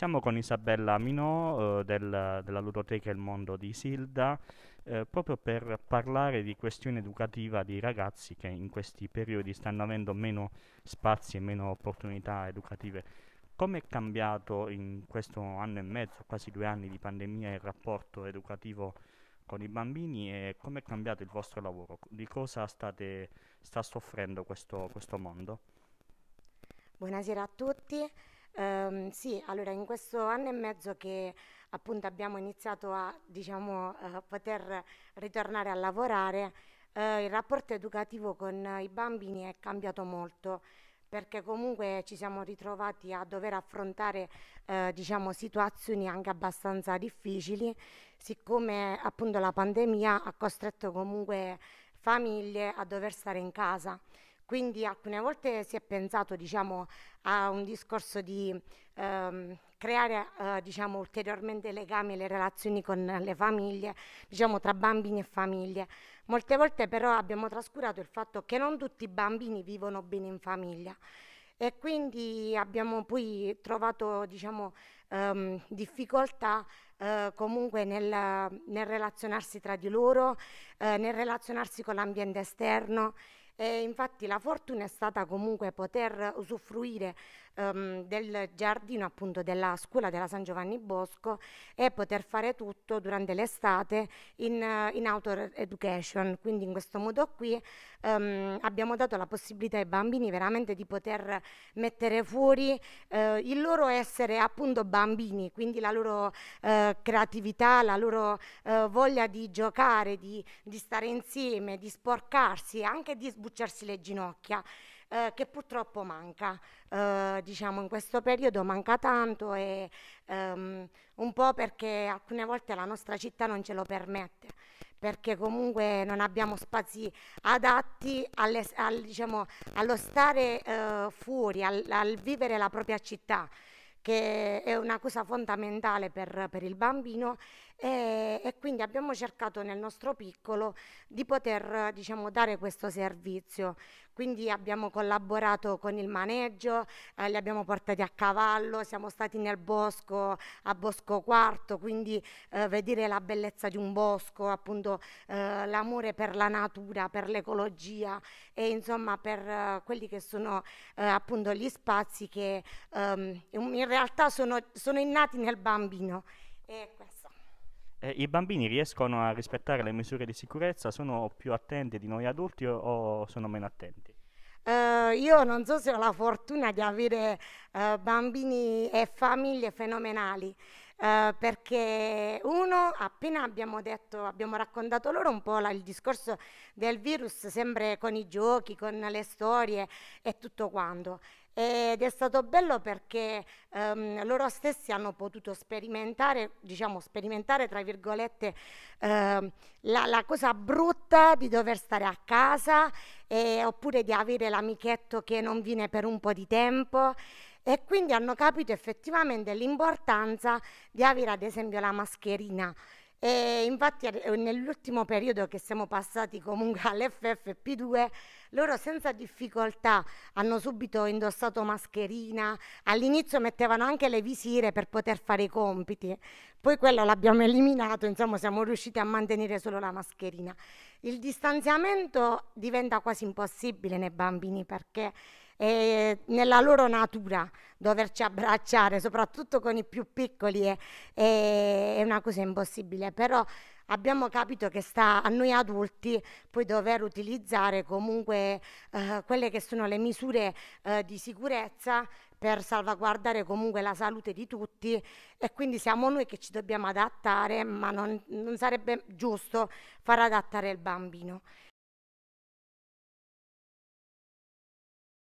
Siamo con Isabella Minò eh, del, della Ludoteca Il Mondo di Silda eh, proprio per parlare di questione educativa di ragazzi che in questi periodi stanno avendo meno spazi e meno opportunità educative. Come è cambiato in questo anno e mezzo, quasi due anni di pandemia, il rapporto educativo con i bambini e come è cambiato il vostro lavoro? Di cosa state, sta soffrendo questo, questo mondo? Buonasera a tutti. Um, sì, allora in questo anno e mezzo che appunto abbiamo iniziato a diciamo, uh, poter ritornare a lavorare, uh, il rapporto educativo con i bambini è cambiato molto perché comunque ci siamo ritrovati a dover affrontare eh, diciamo, situazioni anche abbastanza difficili, siccome appunto la pandemia ha costretto comunque famiglie a dover stare in casa. Quindi alcune volte si è pensato diciamo, a un discorso di ehm, creare eh, diciamo, ulteriormente legami e le relazioni con le famiglie, diciamo, tra bambini e famiglie. Molte volte però abbiamo trascurato il fatto che non tutti i bambini vivono bene in famiglia e quindi abbiamo poi trovato diciamo, ehm, difficoltà eh, comunque nel, nel, relazionarsi tra di loro, eh, nel relazionarsi con l'ambiente esterno eh, infatti la fortuna è stata comunque poter usufruire ehm, del giardino appunto della scuola della San Giovanni Bosco e poter fare tutto durante l'estate in, in outdoor education. Quindi in questo modo qui ehm, abbiamo dato la possibilità ai bambini veramente di poter mettere fuori eh, il loro essere appunto bambini, quindi la loro eh, creatività, la loro eh, voglia di giocare, di, di stare insieme, di sporcarsi, e anche di sbucciarsi le ginocchia eh, che purtroppo manca. Eh, diciamo in questo periodo manca tanto e ehm, un po' perché alcune volte la nostra città non ce lo permette perché comunque non abbiamo spazi adatti alle, al, diciamo, allo stare eh, fuori, al, al vivere la propria città che è una cosa fondamentale per, per il bambino e, e quindi abbiamo cercato nel nostro piccolo di poter diciamo, dare questo servizio. Quindi abbiamo collaborato con il maneggio, eh, li abbiamo portati a cavallo, siamo stati nel bosco, a Bosco Quarto, quindi eh, vedere la bellezza di un bosco, appunto eh, l'amore per la natura, per l'ecologia e insomma per eh, quelli che sono eh, appunto gli spazi che ehm, in realtà sono, sono innati nel bambino. E questo eh, i bambini riescono a rispettare le misure di sicurezza? Sono più attenti di noi adulti o, o sono meno attenti? Uh, io non so se ho la fortuna di avere uh, bambini e famiglie fenomenali. Uh, perché uno, appena abbiamo detto, abbiamo raccontato loro un po' la, il discorso del virus, sempre con i giochi, con le storie e tutto quanto ed è stato bello perché ehm, loro stessi hanno potuto sperimentare, diciamo sperimentare tra virgolette, ehm, la, la, cosa brutta di dover stare a casa eh, oppure di avere l'amichetto che non viene per un po' di tempo e quindi hanno capito effettivamente l'importanza di avere ad esempio la mascherina e infatti eh, nell'ultimo periodo che siamo passati comunque all'FFP2, loro senza difficoltà hanno subito indossato mascherina, all'inizio mettevano anche le visiere per poter fare i compiti, poi quello l'abbiamo eliminato, insomma siamo riusciti a mantenere solo la mascherina. Il distanziamento diventa quasi impossibile nei bambini perché eh, nella loro natura doverci abbracciare, soprattutto con i più piccoli, è, è, una cosa impossibile, però abbiamo capito che sta a noi adulti poi dover utilizzare comunque eh, quelle che sono le misure eh, di sicurezza per salvaguardare comunque la salute di tutti e quindi siamo noi che ci dobbiamo adattare, ma non, non sarebbe giusto far adattare il bambino.